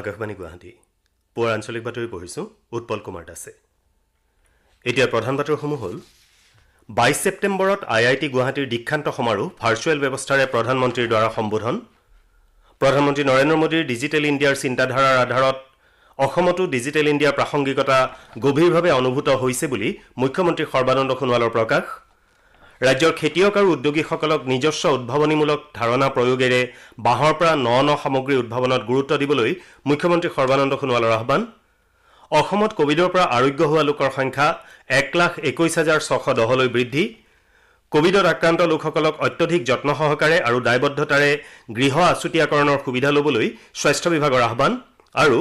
আকাশবাণী গুৱাহাটী পুৱাৰ আঞ্চলিক বাতৰি পঢ়িছোঁ উৎপল কুমাৰ দাসে এতিয়া প্ৰধান বাতৰিসমূহ হ'ল বাইছ ছেপ্টেম্বৰত আই আই টি গুৱাহাটীৰ দীক্ষান্ত সমাৰোহ ভাৰ্চুৱেল ব্যৱস্থাৰে প্ৰধানমন্ত্ৰীৰ দ্বাৰা সম্বোধন প্ৰধানমন্ত্ৰী নৰেন্দ্ৰ মোদীৰ ডিজিটেল ইণ্ডিয়াৰ চিন্তাধাৰাৰ আধাৰত অসমতো ডিজিটেল ইণ্ডিয়াৰ প্ৰাসংগিকতা গভীৰভাৱে অনুভূত হৈছে বুলি মুখ্যমন্ত্ৰী সৰ্বানন্দ সোণোৱালৰ প্ৰকাশ ৰাজ্যৰ খেতিয়ক আৰু উদ্যোগীসকলক নিজস্ব উদ্ভাৱনীমূলক ধাৰণা প্ৰয়োগেৰে বাঁহৰ পৰা ন ন সামগ্ৰী উদ্ভাৱনত গুৰুত্ব দিবলৈ মুখ্যমন্ত্ৰী সৰ্বানন্দ সোণোৱালৰ আহ্বান অসমত কোভিডৰ পৰা আৰোগ্য হোৱা লোকৰ সংখ্যা এক লাখ একৈছ হাজাৰ ছশ দহলৈ বৃদ্ধি কোভিডত আক্ৰান্ত লোকসকলক অত্যধিক যত্ন সহকাৰে আৰু দায়বদ্ধতাৰে গৃহ আছুতীয়াকৰণৰ সুবিধা ল'বলৈ স্বাস্থ্য বিভাগৰ আহ্বান আৰু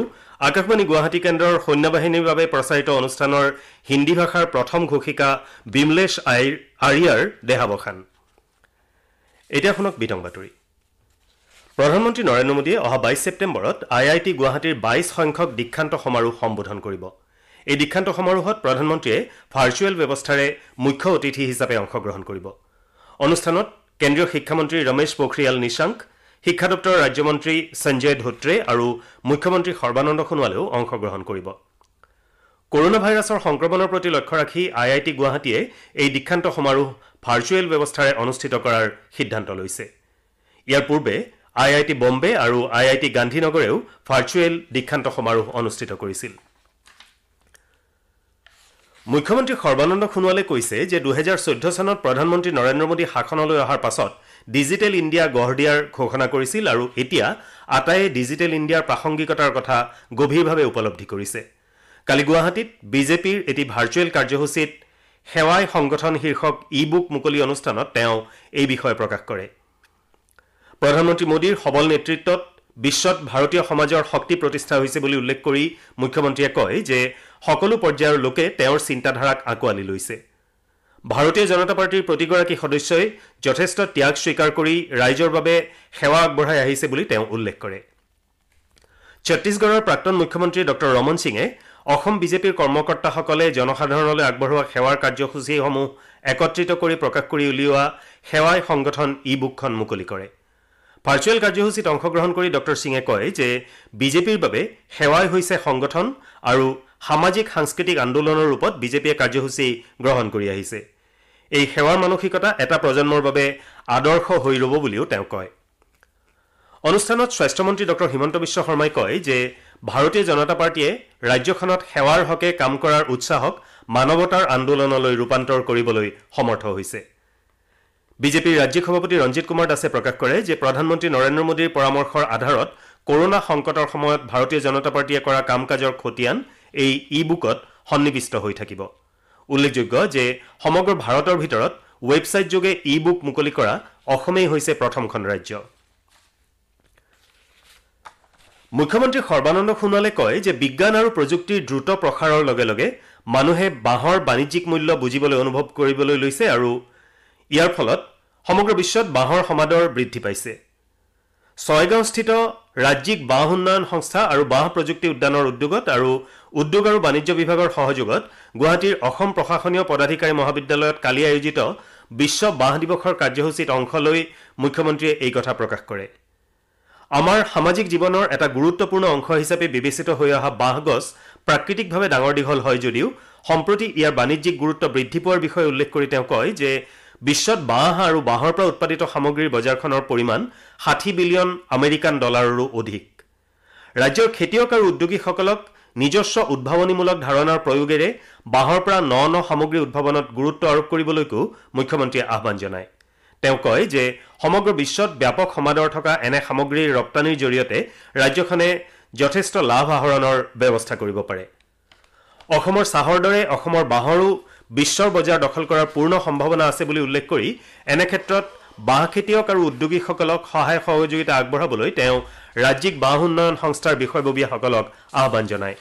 আকাশবাণী গুৱাহাটী কেন্দ্ৰৰ সৈন্যবাহিনীৰ বাবে প্ৰচাৰিত অনুষ্ঠানৰ হিন্দী ভাষাৰ প্ৰথম ঘোষিকা বিমলেশ আইৰ আৰিয়াৰ দেহাৱসান প্ৰধানমন্ত্ৰী নৰেন্দ্ৰ মোদীয়ে অহা বাইছ ছেপ্তেম্বৰত আই আই টি গুৱাহাটীৰ বাইছ সংখ্যক দীক্ষান্ত সমাৰোহ সম্বোধন কৰিব এই দীক্ষান্ত সমাৰোহত প্ৰধানমন্ত্ৰীয়ে ভাৰ্চুৱেল ব্যৱস্থাৰে মুখ্য অতিথি হিচাপে অংশগ্ৰহণ কৰিব অনুষ্ঠানত কেন্দ্ৰীয় শিক্ষামন্ত্ৰী ৰমেশ পোখৰিয়াল নিশাংক শিক্ষা দপ্তৰৰ ৰাজ্যমন্ত্ৰী সঞ্জয় ধোত্ৰে আৰু মুখ্যমন্ত্ৰী সৰ্বানন্দ সোণোৱালেও অংশগ্ৰহণ কৰিব কৰনা ভাইৰাছৰ সংক্ৰমণৰ প্ৰতি লক্ষ্য ৰাখি আই আই টি গুৱাহাটীয়ে এই দীক্ষান্ত সমাৰোহ ভাৰ্চুৱেল ব্যৱস্থাৰে অনুষ্ঠিত কৰাৰ সিদ্ধান্ত লৈছে ইয়াৰ পূৰ্বে আই আই টি বম্বে আৰু আই আই টি গান্ধীনগৰেও ভাৰ্চুৱেল দীক্ষান্ত সমাৰোহ অনুষ্ঠিত কৰিছিল মুখ্যমন্ত্ৰী সৰ্বানন্দ সোণোৱালে কৈছে যে দুহেজাৰ চৈধ্য চনত প্ৰধানমন্ত্ৰী নৰেন্দ্ৰ মোদী শাসনলৈ অহাৰ পাছত ডিজিটেল ইণ্ডিয়া গঢ় দিয়াৰ ঘোষণা কৰিছিল আৰু এতিয়া আটাইয়ে ডিজিটেল ইণ্ডিয়াৰ প্ৰাসংগিকতাৰ কথা গভীৰভাৱে উপলব্ধি কৰিছে কালি গুৱাহাটীত বিজেপিৰ এটি ভাৰ্চুৱেল কাৰ্যসূচীত সেৱাই সংগঠন শীৰ্ষক ই বুক মুকলি অনুষ্ঠানত তেওঁ এই বিষয়ে প্ৰকাশ কৰে প্ৰধানমন্ত্ৰী মোদীৰ সবল নেতৃত্বত বিশ্বত ভাৰতীয় সমাজৰ শক্তি প্ৰতিষ্ঠা হৈছে বুলি উল্লেখ কৰি মুখ্যমন্ত্ৰীয়ে কয় যে সকলো পৰ্যায়ৰ লোকে তেওঁৰ চিন্তাধাৰাক আঁকোৱালি লৈছে ভাৰতীয় জনতা পাৰ্টীৰ প্ৰতিগৰাকী সদস্যই যথেষ্ট ত্যাগ স্বীকাৰ কৰি ৰাইজৰ বাবে সেৱা আগবঢ়াই আহিছে বুলি তেওঁ উল্লেখ কৰে ছত্তীশগড়ৰ প্ৰাক্তন মুখ্যমন্ত্ৰী ডঃ ৰমন সিঙে অসম বিজেপিৰ কৰ্মকৰ্তাসকলে জনসাধাৰণলৈ আগবঢ়োৱা সেৱাৰ কাৰ্যসূচীসমূহ একত্ৰিত কৰি প্ৰকাশ কৰি উলিওৱা সেৱাই সংগঠন ই বুকখন মুকলি কৰে ভাৰ্চুৱেল কাৰ্যসূচীত অংশগ্ৰহণ কৰি ডঃ সিঙে কয় যে বিজেপিৰ বাবে সেৱাই হৈছে সংগঠন আৰু সামাজিক সাংস্কৃতিক আন্দোলনৰ ৰূপত বিজেপিয়ে কাৰ্যসূচী গ্ৰহণ কৰি আহিছে এই সেৱাৰ মানসিকতা এটা প্ৰজন্মৰ বাবে আদৰ্শ হৈ ৰ'ব বুলিও তেওঁ কয় অনুষ্ঠানত স্বাস্থ্যমন্ত্ৰী ডঃ হিমন্ত বিশ্ব শৰ্মাই কয় যে ভাৰতীয় জনতা পাৰ্টীয়ে ৰাজ্যখনত সেৱাৰ হকে কাম কৰাৰ উৎসাহক মানৱতাৰ আন্দোলনলৈ ৰূপান্তৰ কৰিবলৈ সমৰ্থ হৈছে বিজেপিৰ ৰাজ্যিক সভাপতি ৰঞ্জিত কুমাৰ দাসে প্ৰকাশ কৰে যে প্ৰধানমন্ত্ৰী নৰেন্দ্ৰ মোদীৰ পৰামৰ্শৰ আধাৰত কৰোণা সংকটৰ সময়ত ভাৰতীয় জনতা পাৰ্টীয়ে কৰা কাম কাজৰ খতিয়ান এই ই বুকত সন্নিৱিষ্ট হৈ থাকিব উল্লেখযোগ্য যে সমগ্ৰ ভাৰতৰ ভিতৰত ৱেবছাইটযোগে ই বুক মুকলি কৰা অসমেই হৈছে প্ৰথমখন ৰাজ্য মুখ্যমন্ত্ৰী সৰ্বানন্দ সোণোৱালে কয় যে বিজ্ঞান আৰু প্ৰযুক্তিৰ দ্ৰুত প্ৰসাৰৰ লগে লগে মানুহে বাঁহৰ বাণিজ্যিক মূল্য বুজিবলৈ অনুভৱ কৰিবলৈ লৈছে আৰু ইয়াৰ ফলত সমগ্ৰ বিশ্বত বাঁহৰ সমাদৰ বৃদ্ধি পাইছে ছয়গাঁওস্থিত ৰাজ্যিক বাঁহ উন্নয়ন সংস্থা আৰু বাঁহ প্ৰযুক্তি উদ্যানৰ উদ্যোগত আৰু উদ্যোগ আৰু বাণিজ্য বিভাগৰ সহযোগত গুৱাহাটীৰ অসম প্ৰশাসনীয় পদাধিকাৰী মহাবিদ্যালয়ত কালি আয়োজিত বিশ্ব বাঁহ দিৱসৰ কাৰ্যসূচীত অংশ লৈ মুখ্যমন্ত্ৰীয়ে এই কথা প্ৰকাশ কৰে আমাৰ সামাজিক জীৱনৰ এটা গুৰুত্বপূৰ্ণ অংশ হিচাপে বিবেচিত হৈ অহা বাঁহ গছ প্ৰাকৃতিকভাৱে ডাঙৰ দীঘল হয় যদিও সম্প্ৰতি ইয়াৰ বাণিজ্যিক গুৰুত্ব বৃদ্ধি পোৱাৰ বিষয়ে উল্লেখ কৰি তেওঁ কয় যে বিশ্বত বাঁহ আৰু বাঁহৰ পৰা উৎপাদিত সামগ্ৰীৰ বজাৰখনৰ পৰিমাণ ষাঠি বিলিয়ন আমেৰিকান ডলাৰৰো অধিক ৰাজ্যৰ খেতিয়ক আৰু উদ্যোগীসকলক নিজস্ব উদ্ভাৱনীমূলক ধাৰণাৰ প্ৰয়োগেৰে বাঁহৰ পৰা ন ন সামগ্ৰী উদ্ভাৱনত গুৰুত্ব আৰোপ কৰিবলৈকো মুখ্যমন্ত্ৰীয়ে আহ্বান জনায় তেওঁ কয় যে সমগ্ৰ বিশ্বত ব্যাপক সমাদৰ থকা এনে সামগ্ৰীৰ ৰপ্তানিৰ জৰিয়তে ৰাজ্যখনে যথেষ্ট লাভ আহৰণৰ ব্যৱস্থা কৰিব পাৰে অসমৰ চাহৰ দৰে অসমৰ বাঁহৰো বিশ্বৰ বজাৰ দখল কৰাৰ পূৰ্ণ সম্ভাৱনা আছে বুলি উল্লেখ কৰি এনে ক্ষেত্ৰত বাঁহ খেতিয়ক আৰু উদ্যোগীসকলক সহায় সহযোগিতা আগবঢ়াবলৈ তেওঁ ৰাজ্যিক বাঁহ উন্নয়ন সংস্থাৰ বিষয়ববীয়াসকলক আহ্বান জনায়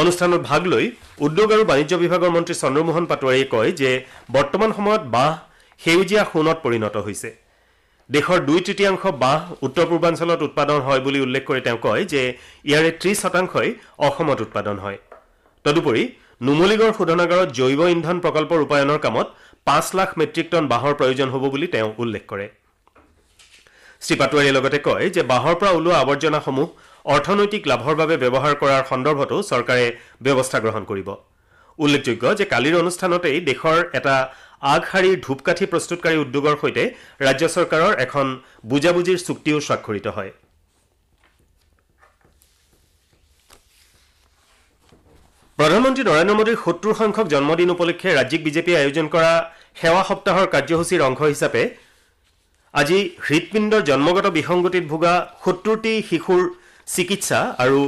অনুষ্ঠানত ভাগ লৈ উদ্যোগ আৰু বাণিজ্য বিভাগৰ মন্ত্ৰী চন্দ্ৰমোহন পাটোৱাৰীয়ে কয় যে বৰ্তমান সময়ত বাঁহ সেউজীয়া সোণত পৰিণত হৈছে দেশৰ দুই তৃতীয়াংশ বাঁহ উত্তৰ পূৰ্বাঞ্চলত উৎপাদন হয় বুলি উল্লেখ কৰি তেওঁ কয় যে ইয়াৰে ত্ৰিশ শতাংশই অসমত উৎপাদন হয় তদুপৰি নুমলীগড় শোধনাগাৰত জৈৱ ইন্ধন প্ৰকল্প ৰূপায়ণৰ কামত পাঁচ লাখ মেট্ৰিক টন বাঁহৰ প্ৰয়োজন হ'ব বুলি তেওঁ উল্লেখ কৰে শ্ৰীপাটোৱাৰীয়ে লগতে কয় যে বাঁহৰ পৰা ওলোৱা আৱৰ্জনাসমূহ অৰ্থনৈতিক লাভৰ বাবে ব্যৱহাৰ কৰাৰ সন্দৰ্ভতো চৰকাৰে ব্যৱস্থা গ্ৰহণ কৰিব উল্লেখযোগ্য যে কালিৰ অনুষ্ঠানতেই দেশৰ এটা আগশাৰীৰ ধূপকাঠি প্ৰস্তুতকাৰী উদ্যোগৰ সৈতে ৰাজ্য চৰকাৰৰ এখন বুজাবুজিৰ চুক্তিও স্বাক্ষৰিত হয় প্ৰধানমন্ত্ৰী নৰেন্দ্ৰ মোদীৰ সত্তৰ সংখ্যক জন্মদিন উপলক্ষে ৰাজ্যিক বিজেপিয়ে আয়োজন কৰা সেৱা সপ্তাহৰ কাৰ্যসূচীৰ অংশ হিচাপে আজি হৃদপিণ্ডৰ জন্মগত বিসংগতিত ভোগা সত্তৰটি শিশুৰ চিকিৎসা আৰু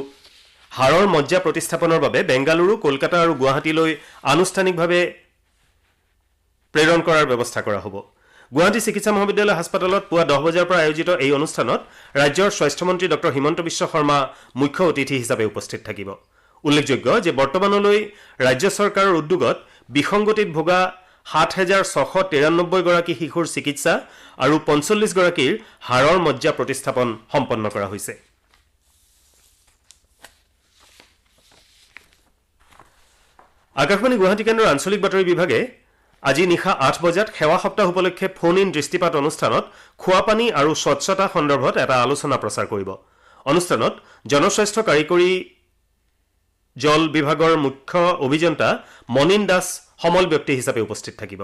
হাড়ৰ মজ্জা প্ৰতিস্থাপনৰ বাবে বেংগালুৰু কলকাতা আৰু গুৱাহাটীলৈ আনুষ্ঠানিকভাৱে প্ৰেৰণ কৰাৰ ব্যৱস্থা কৰা হ'ব গুৱাহাটী চিকিৎসা মহাবিদ্যালয় হাস্পতালত পুৱা দহ বজাৰ পৰা আয়োজিত এই অনুষ্ঠানত ৰাজ্যৰ স্বাস্থ্যমন্ত্ৰী ডঃ হিমন্ত বিশ্ব শৰ্মা মুখ্য অতিথি হিচাপে উপস্থিত থাকিব উল্লেখযোগ্য যে বৰ্তমানলৈ ৰাজ্য চৰকাৰৰ উদ্যোগত বিসংগতিত ভোগা সাত হেজাৰ ছশ তিৰান্নব্বৈগৰাকী শিশুৰ চিকিৎসা আৰু পঞ্চল্লিছগৰাকীৰ হাড়ৰ মজ্জা প্ৰতিস্থাপন সম্পন্ন কৰা হৈছে আকাশবাণী গুৱাহাটী কেন্দ্ৰৰ আঞ্চলিক বাতৰি বিভাগে আজি নিশা আঠ বজাত সেৱা সপ্তাহ উপলক্ষে ফোন ইন দৃষ্টিপাত অনুষ্ঠানত খোৱাপানী আৰু স্বচ্ছতা সন্দৰ্ভত এটা আলোচনা প্ৰচাৰ কৰিব অনুষ্ঠানত জনস্বাস্থ্য কাৰিকৰী জল বিভাগৰ মুখ্য অভিযন্তা মনিন দাস সমল ব্যক্তি হিচাপে উপস্থিত থাকিব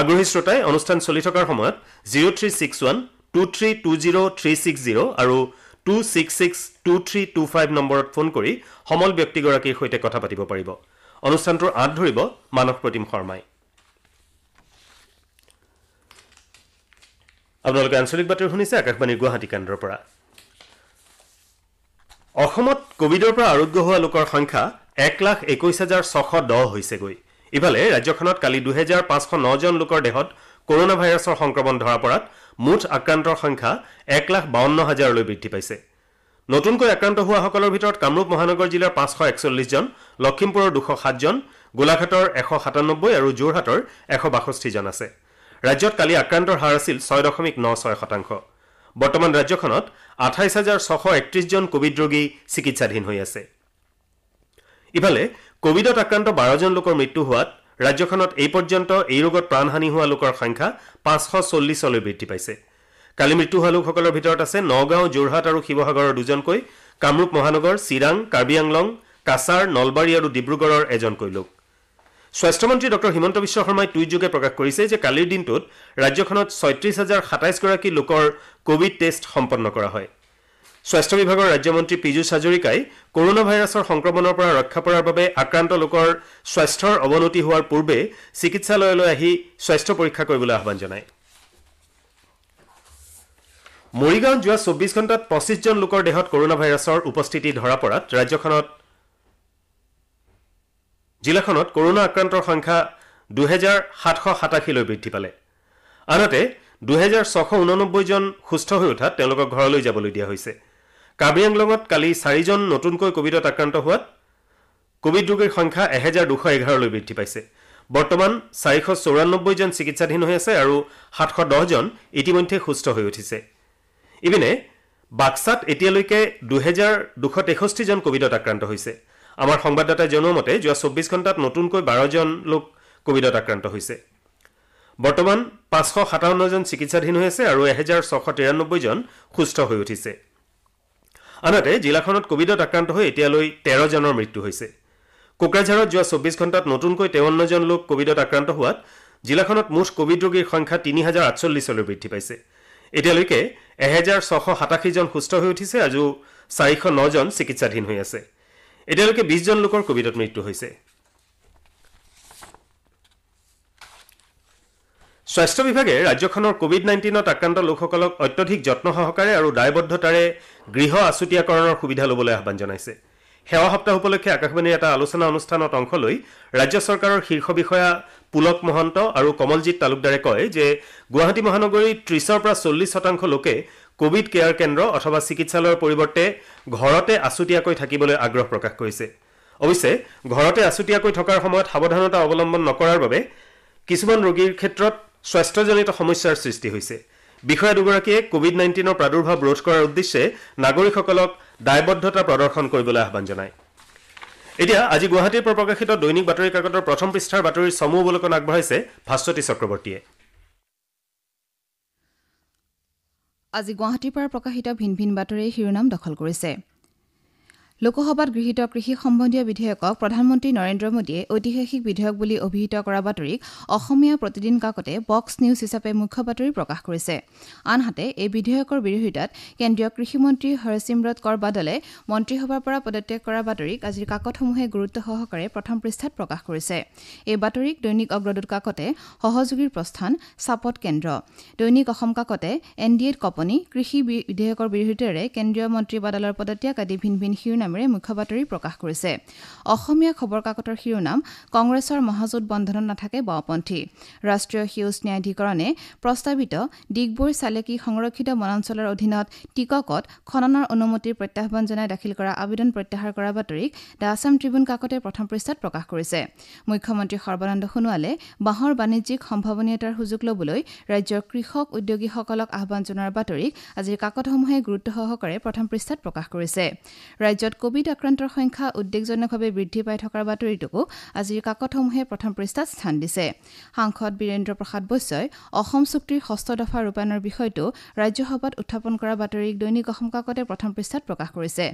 আগ্ৰহী শ্ৰোতাই অনুষ্ঠান চলি থকাৰ সময়ত zero' three six one two three two zero' three six zero' আৰু two six six two three two five নম্বৰত ফোন কৰি সমল ব্যক্তিগৰাকীৰ সৈতে কথা পাতিব পাৰিব অনুষ্ঠানটোৰ আঁত ধৰিব মানস প্ৰতিম শৰ্মাই আপোনালোকে আঞ্চলিক বাতৰি শুনিছে আকাশবাণীৰ গুৱাহাটী কেন্দ্ৰৰ পৰা অসমত কোভিডৰ পৰা আৰোগ্য হোৱা লোকৰ সংখ্যা এক লাখ একৈছ হাজাৰ ছশ দহ হৈছেগৈ ইফালে ৰাজ্যখনত কালি দুহেজাৰ পাঁচশ নজন লোকৰ দেহত কৰনা ভাইৰাছৰ সংক্ৰমণ ধৰা পৰাত মুঠ আক্ৰান্তৰ সংখ্যা এক লাখ বাৱন্ন হাজাৰলৈ বৃদ্ধি পাইছে নতুনকৈ আক্ৰান্ত হোৱাসকলৰ ভিতৰত কামৰূপ মহানগৰ জিলাৰ পাঁচশ একচল্লিছজন লখিমপুৰৰ দুশ সাতজন গোলাঘাটৰ এশ সাতান্নব্বৈ আৰু যোৰহাটৰ এশ বাষষ্ঠিজন আছে ৰাজ্যত কালি আক্ৰান্তৰ হাৰ আছিল ছয় দশমিক ন ছয় শতাংশ বৰ্তমান ৰাজ্যখনত আঠাইছ হাজাৰ ছশ একত্ৰিশজন কোভিড ৰোগী চিকিৎসাধীন হৈ আছে ইফালে কোভিডত আক্ৰান্ত বাৰজন লোকৰ মৃত্যু হোৱাত ৰাজ্যখনত এই পৰ্যন্ত এই ৰোগত প্ৰাণহানি হোৱা লোকৰ সংখ্যা পাঁচশ চল্লিছলৈ বৃদ্ধি পাইছে কালি মৃত্যু হোৱা লোকসকলৰ ভিতৰত আছে নগাঁও যোৰহাট আৰু শিৱসাগৰৰ দুজনকৈ কামৰূপ মহানগৰ চিৰাং কাৰ্বি আংলং কাছাৰ নলবাৰী আৰু ডিব্ৰুগড়ৰ এজনকৈ লোক স্বাস্থ্যমন্ত্ৰী ডঃ হিমন্ত বিশ্ব শৰ্মাই টুইটযোগে প্ৰকাশ কৰিছে যে কালিৰ দিনটোত ৰাজ্যখনত ছয়ত্ৰিছ হাজাৰ সাতাইছগৰাকী লোকৰ কোভিড টেষ্ট সম্পন্ন কৰা হয় স্বাস্থ্য বিভাগৰ ৰাজ্যমন্ত্ৰী পীযুষ হাজৰিকাই কৰোণা ভাইৰাছৰ সংক্ৰমণৰ পৰা ৰক্ষা পৰাৰ বাবে আক্ৰান্ত লোকৰ স্বাস্থ্যৰ অৱনতি হোৱাৰ পূৰ্বে চিকিৎসালয়লৈ আহি স্বাস্থ্য পৰীক্ষা কৰিবলৈ আহান জনায় মৰিগাঁৱত যোৱা চৌব্বিছ ঘণ্টাত পঁচিছজন লোকৰ দেহত কৰোণা ভাইৰাছৰ উপস্থিতি ধৰা পৰাত ৰাজ্যখনত জিলাখনত কৰোণা আক্ৰান্তৰ সংখ্যা দুহেজাৰ সাতশ সাতাশীলৈ বৃদ্ধি পালে আনহাতে দুহেজাৰ ছশ ঊননব্বৈজন সুস্থ হৈ উঠাত তেওঁলোকক ঘৰলৈ যাবলৈ দিয়া হৈছে কাৰ্বিয়াংলঙত কালি চাৰিজন নতুনকৈ কোভিডত আক্ৰান্ত হোৱাত কোভিড ৰোগীৰ সংখ্যা এহেজাৰ দুশ এঘাৰলৈ বৃদ্ধি পাইছে বৰ্তমান চাৰিশ চৌৰান্নব্বৈজন চিকিৎসাধীন হৈ আছে আৰু সাতশ দহজন ইতিমধ্যে সুস্থ হৈ উঠিছে ইপিনে বাক্সাত এতিয়ালৈকে দুহেজাৰ দুশ তেষষ্ঠিজন কোভিডত আক্ৰান্ত হৈছে আমাৰ সংবাদদাতাই জনোৱা মতে যোৱা চৌব্বিছ ঘণ্টাত নতুনকৈ বাৰজন লোক কোভিডত আক্ৰান্ত হৈছে বৰ্তমান পাঁচশ সাতাৱন্নজন চিকিৎসাধীন হৈ আছে আৰু এহেজাৰ ছশ তিৰান্নব্বৈজন সুস্থ হৈ উঠিছে আনহাতে জিলাখনত কোভিডত আক্ৰান্ত হৈ এতিয়ালৈ তেৰজনৰ মৃত্যু হৈছে কোকৰাঝাৰত যোৱা চৌব্বিছ ঘণ্টাত নতুনকৈ তেৱন্নজন লোক কোভিডত আক্ৰান্ত হোৱাত জিলাখনত মুঠ কোভিড ৰোগীৰ সংখ্যা তিনি হাজাৰ আঠচল্লিছলৈ বৃদ্ধি পাইছে এতিয়ালৈকে এহেজাৰ ছশ সাতাশীজন সুস্থ হৈ উঠিছে আৰু চাৰিশ নজন চিকিৎসাধীন হৈ আছে এতিয়ালৈকে বিশজন লোকৰ কোভিডত মৃত্যু হৈছে স্বাস্থ্য বিভাগে ৰাজ্যখনৰ কোভিড নাইণ্টিনত আক্ৰান্ত লোকসকলক অত্যধিক যত্ন সহকাৰে আৰু দায়বদ্ধতাৰে গৃহ আছুতীয়াকৰণৰ সুবিধা ল'বলৈ আহান জনাইছে সেৱা সপ্তাহ উপলক্ষে আকাশবাণীৰ এটা আলোচনা অনুষ্ঠানত অংশ লৈ ৰাজ্য চৰকাৰৰ শীৰ্ষ বিষয়া পুলক মহন্ত আৰু কমলজিৎ তালুকদাৰে কয় যে গুৱাহাটী মহানগৰীত ত্ৰিছৰ পৰা চল্লিছ শতাংশ লোকে কোভিড কেয়াৰ কেন্দ্ৰ অথবা চিকিৎসালয়ৰ পৰিৱৰ্তে ঘৰতে আছুতীয়াকৈ থাকিবলৈ আগ্ৰহ প্ৰকাশ কৰিছে অৱশ্যে ঘৰতে আছুতীয়াকৈ থকাৰ সময়ত সাৱধানতা অৱলম্বন নকৰাৰ বাবে কিছুমান ৰোগীৰ ক্ষেত্ৰত স্বাস্থ্যজনিত সমস্যাৰ সৃষ্টি হৈছে বিষয়া দুগৰাকীয়ে কোভিড নাইণ্টিনৰ প্ৰাদুৰ্ভাৱ ৰোধ কৰাৰ উদ্দেশ্যে নাগৰিকসকলক দায়বদ্ধতা প্ৰদৰ্শন কৰিবলৈ আহ্বান জনায় এতিয়া আজি গুৱাহাটীৰ পৰা প্ৰকাশিত দৈনিক বাতৰি কাকতৰ প্ৰথম পৃষ্ঠাৰ বাতৰিৰ চমু অৱলোকন আগবঢ়াইছে ভাস্বতী চক্ৰৱৰ্তীয়ে আজি গুৱাহাটীৰ পৰা প্ৰকাশিত ভিন ভিন বাতৰিয়ে শিৰোনাম দখল কৰিছে লোকসভাত গৃহীত কৃষি সম্বন্ধীয় বিধেয়কক প্ৰধানমন্ত্ৰী নৰেন্দ্ৰ মোদীয়ে ঐতিহাসিক বিধেয়ক বুলি অভিহিত কৰা বাতৰিক অসমীয়া প্ৰতিদিন কাকতে বক্স নিউজ হিচাপে মুখ্য বাতৰি প্ৰকাশ কৰিছে আনহাতে এই বিধেয়কৰ বিৰোধিতাত কেন্দ্ৰীয় কৃষিমন্ত্ৰী হৰচিমৰত কৌৰ বাদলে মন্ত্ৰীসভাৰ পৰা পদত্যাগ কৰা বাতৰিক আজিৰ কাকতসমূহে গুৰুত্ব সহকাৰে প্ৰথম পৃষ্ঠাত প্ৰকাশ কৰিছে এই বাতৰিক দৈনিক অগ্ৰদূত কাকতে সহযোগীৰ প্ৰস্থান চাপত কেন্দ্ৰ দৈনিক অসম কাকতে এন ডি এত কপনি কৃষি বিধেয়কৰ বিৰোধিতাৰে কেন্দ্ৰীয় মন্ত্ৰী বাদলৰ পদত্যাগ আদি ভিন ভিন শিৰোনাম নামেৰে মুখ্য বাতৰি প্ৰকাশ কৰিছে অসমীয়া খবৰ কাকতৰ শিৰোনাম কংগ্ৰেছৰ মহাজোঁট বন্ধনত নাথাকে বাওঁপন্থী ৰাষ্ট্ৰীয় সেউজ ন্যায়াধিকৰণে প্ৰস্তাৱিত ডিগবৈ চালেকী সংৰক্ষিত বনাঞ্চলৰ অধীনত টিককত খননৰ অনুমতিৰ প্ৰত্যাহ্বান জনাই দাখিল কৰা আবেদন প্ৰত্যাহাৰ কৰা বাতৰিক দ্য আছাম ট্ৰিবিউন কাকতে প্ৰথম পৃষ্ঠাত প্ৰকাশ কৰিছে মুখ্যমন্ত্ৰী সৰ্বানন্দ সোণোৱালে বাঁহৰ বাণিজ্যিক সম্ভাৱনীয়তাৰ সুযোগ ল'বলৈ ৰাজ্যৰ কৃষক উদ্যোগীসকলক আহান জনোৱাৰ বাতৰিক আজিৰ কাকতসমূহে গুৰুত্ব সহকাৰে প্ৰথম পৃষ্ঠাত প্ৰকাশ কৰিছে ৰাজ্যত কোভিড আক্ৰান্তৰ সংখ্যা উদ্বেগজনকভাৱে বৃদ্ধি পাই থকাৰ বাতৰিটোকো আজিৰ কাকতসমূহে প্ৰথম পৃষ্ঠাত স্থান দিছে সাংসদ বীৰেন্দ্ৰ প্ৰসাদ বৈশ্যই অসম চুক্তিৰ ষষ্ঠ দফা ৰূপায়ণৰ বিষয়টো ৰাজ্যসভাত উত্থাপন কৰা বাতৰিক দৈনিক অসম কাকতে প্ৰথম পৃষ্ঠাত প্ৰকাশ কৰিছে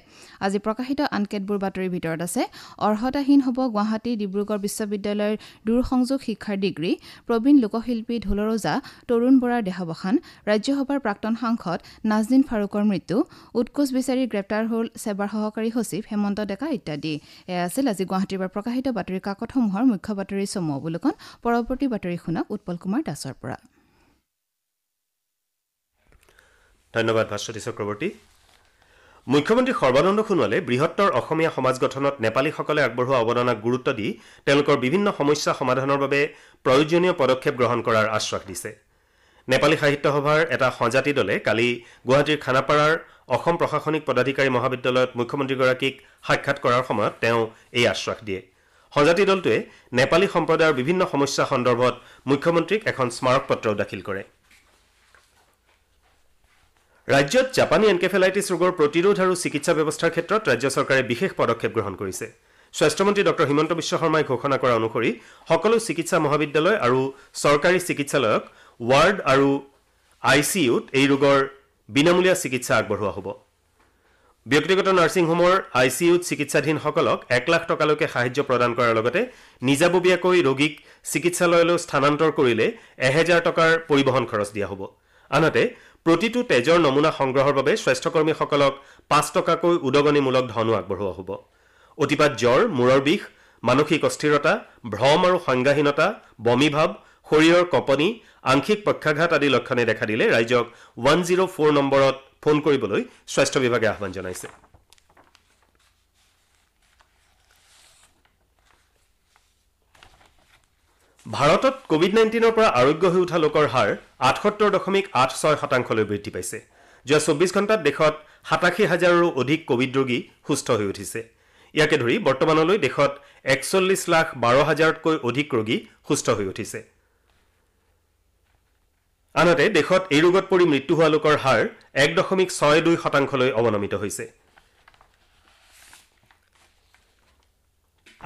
আজি প্ৰকাশিত আন কেতবোৰ বাতৰিৰ ভিতৰত আছে অৰ্হতাহীন হ'ব গুৱাহাটী ডিব্ৰুগড় বিশ্ববিদ্যালয়ৰ দূৰসংযোগ শিক্ষাৰ ডিগ্ৰী প্ৰবীণ লোকশিল্পী ঢোলৰোজা তৰুণ বৰাৰ দেহাৱসান ৰাজ্যসভাৰ প্ৰাক্তন সাংসদ নাজদিন ফাৰুকৰ মৃত্যু উৎকোচ বিচাৰি গ্ৰেপ্তাৰ হ'ল ছেবাৰ সহকাৰী সচিব হেমন্ত ডেকা ইত্যাদি এয়া আছিল আজি গুৱাহাটীৰ পৰা প্ৰকাশিত বাতৰি কাকতসমূহৰ মুখ্য বাতৰি চমু অৱলোকন পৰৱৰ্তী বাতৰি শুনক উৎপল কুমাৰ দাসৰ পৰা ধন্যবাদ ভাস্বতী চক্ৰৱৰ্তী মুখ্যমন্ত্ৰী সৰ্বানন্দ সোণোৱালে বৃহত্তৰ অসমীয়া সমাজ গঠনত নেপালীসকলে আগবঢ়োৱা অৱদানক গুৰুত্ব দি তেওঁলোকৰ বিভিন্ন সমস্যা সমাধানৰ বাবে প্ৰয়োজনীয় পদক্ষেপ গ্ৰহণ কৰাৰ আশ্বাস দিছে নেপালী সাহিত্য সভাৰ এটা সজাতি দলে কালি গুৱাহাটীৰ খানাপাৰাৰ অসম প্ৰশাসনিক পদাধিকাৰী মহাবিদ্যালয়ত মুখ্যমন্ত্ৰীগৰাকীক সাক্ষাৎ কৰাৰ সময়ত তেওঁ এই আশ্বাস দিয়ে সজাতি দলটোৱে নেপালী সম্প্ৰদায়ৰ বিভিন্ন সমস্যা সন্দৰ্ভত মুখ্যমন্ত্ৰীক এখন স্মাৰক পত্ৰও দাখিল কৰে ৰাজ্যত জাপানী এনকেফেলাইটিছ ৰোগৰ প্ৰতিৰোধ আৰু চিকিৎসা ব্যৱস্থাৰ ক্ষেত্ৰত ৰাজ্য চৰকাৰে বিশেষ পদক্ষেপ গ্ৰহণ কৰিছে স্বাস্থ্যমন্ত্ৰী ডঃ হিমন্ত বিশ্ব শৰ্মাই ঘোষণা কৰা অনুসৰি সকলো চিকিৎসা মহাবিদ্যালয় আৰু চৰকাৰী চিকিৎসালয়ক ৱাৰ্ড আৰু আই চি ইউত এই ৰোগৰ বিনামূলীয়া চিকিৎসা আগবঢ়োৱা হ'ব ব্যক্তিগত নাৰ্ছিং হোমৰ আই চি ইউত চিকিৎসাধীনসকলক এক লাখ টকালৈকে সাহায্য প্ৰদান কৰাৰ লগতে নিজাববীয়াকৈ ৰোগীক চিকিৎসালয়লৈ স্থানান্তৰ কৰিলে এহেজাৰ টকাৰ পৰিবহণ খৰচ দিয়া হ'ব আনহাতে প্ৰতিটো তেজৰ নমুনা সংগ্ৰহৰ বাবে স্বাস্থ্যকৰ্মীসকলক পাঁচ টকাকৈ উদগনিমূলক ধনো আগবঢ়োৱা হ'ব অতিপাত জ্বৰ মূৰৰ বিষ মানসিক অস্থিৰতা ভ্ৰম আৰু সংজ্ঞাহীনতা বমিভাৱ শৰীৰৰ কঁপনি আংশিক পক্ষাঘাত আদি লক্ষণে দেখা দিলে ৰাইজক ওৱান জিৰ' ফ'ৰ নম্বৰত ফোন কৰিবলৈ স্বাস্থ্য বিভাগে আহ্বান জনাইছে ভাৰতত কোভিড নাইণ্টিনৰ পৰা আৰোগ্য হৈ উঠা লোকৰ হাৰ আঠসত্তৰ দশমিক আঠ ছয় শতাংশলৈ বৃদ্ধি পাইছে যোৱা চৌব্বিছ ঘণ্টাত দেশত সাতাশী হাজাৰৰো অধিক কোভিড ৰোগী সুস্থ হৈ উঠিছে ইয়াকে ধৰি বৰ্তমানলৈ দেশত একচল্লিছ লাখ বাৰ হাজাৰতকৈ অধিক ৰোগী সুস্থ হৈ উঠিছে আনহাতে দেশত এই ৰোগত পৰি মৃত্যু হোৱা লোকৰ হাৰ এক দশমিক ছয় দুই শতাংশলৈ অৱনমিত হৈছে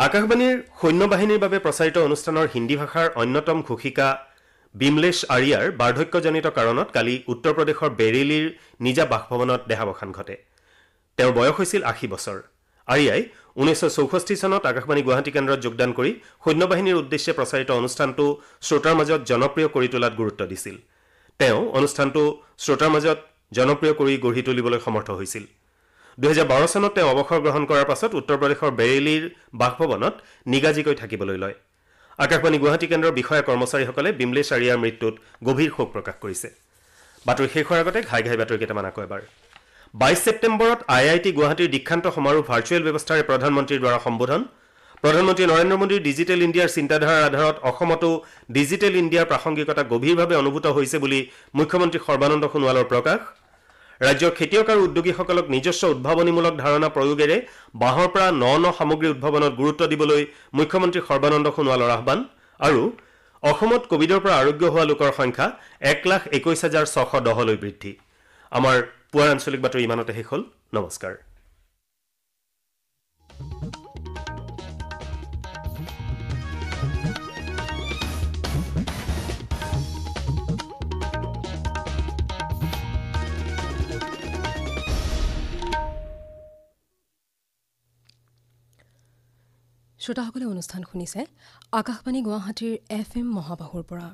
আকাশবাণীৰ সৈন্য বাহিনীৰ বাবে প্ৰচাৰিত অনুষ্ঠানৰ হিন্দী ভাষাৰ অন্যতম ঘোষিকা বিমলেশ আৰিয়াৰ বাৰ্ধক্যজনিত কাৰণত কালি উত্তৰ প্ৰদেশৰ বেৰেলীৰ নিজা বাসভৱনত দেহাৱসান ঘটে তেওঁৰ বয়স হৈছিল আশী বছৰ আৰিয়াই ঊনৈছশ চৌষষ্ঠি চনত আকাশবাণী গুৱাহাটী কেন্দ্ৰত যোগদান কৰি সৈন্যবাহিনীৰ উদ্দেশ্যে প্ৰচাৰিত অনুষ্ঠানটো শ্ৰোতাৰ মাজত জনপ্ৰিয় কৰি তোলাত গুৰুত্ব দিছিল তেওঁ অনুষ্ঠানটো শ্ৰোতাৰ মাজত জনপ্ৰিয় কৰি গঢ়ি তুলিবলৈ সমৰ্থ হৈছিল দুহেজাৰ বাৰ চনত তেওঁ অৱসৰ গ্ৰহণ কৰাৰ পাছত উত্তৰ প্ৰদেশৰ বেৰেলীৰ বাসভৱনত নিগাজিকৈ থাকিবলৈ লয় আকাশবাণী গুৱাহাটী কেন্দ্ৰৰ বিষয়া কৰ্মচাৰীসকলে বিমলেশ আৰিয়াৰ মৃত্যুত গভীৰ শোক প্ৰকাশ কৰিছে বাতৰি শেষ হোৱাৰ আগতে ঘাই ঘাই বাতৰি কেইটামান আকৌ এবাৰ বাইছ ছেপ্টেম্বৰত আই আই টি গুৱাহাটীৰ দীক্ষান্ত সমাৰোহ ভাৰ্চুৱেল ব্যৱস্থাৰে প্ৰধানমন্ত্ৰীৰ দ্বাৰা সম্বোধন প্ৰধানমন্ত্ৰী নৰেন্দ্ৰ মোদীৰ ডিজিটেল ইণ্ডিয়াৰ চিন্তাধাৰাৰ আধাৰত অসমতো ডিজিটেল ইণ্ডিয়াৰ প্ৰাসংগিকতা গভীৰভাৱে অনুভূত হৈছে বুলি মুখ্যমন্ত্ৰী সৰ্বানন্দ সোণোৱালৰ প্ৰকাশ ৰাজ্যৰ খেতিয়ক আৰু উদ্যোগীসকলক নিজস্ব উদ্ভাৱনীমূলক ধাৰণা প্ৰয়োগেৰে বাঁহৰ পৰা ন ন সামগ্ৰী উদ্ভাৱনত গুৰুত্ব দিবলৈ মুখ্যমন্ত্ৰী সৰ্বানন্দ সোণোৱালৰ আহান আৰু অসমত কোভিডৰ পৰা আৰোগ্য হোৱা লোকৰ সংখ্যা এক লাখ একৈছ হাজাৰ ছশ দহলৈ বৃদ্ধি আমাৰ পুৱাৰ আঞ্চলিক বাতৰি ইমানতে শেষ হ'ল নমস্কাৰ শ্ৰোতাসকলে অনুষ্ঠান শুনিছে আকাশবাণী গুৱাহাটীৰ এফ এম মহাবাহুৰ পৰা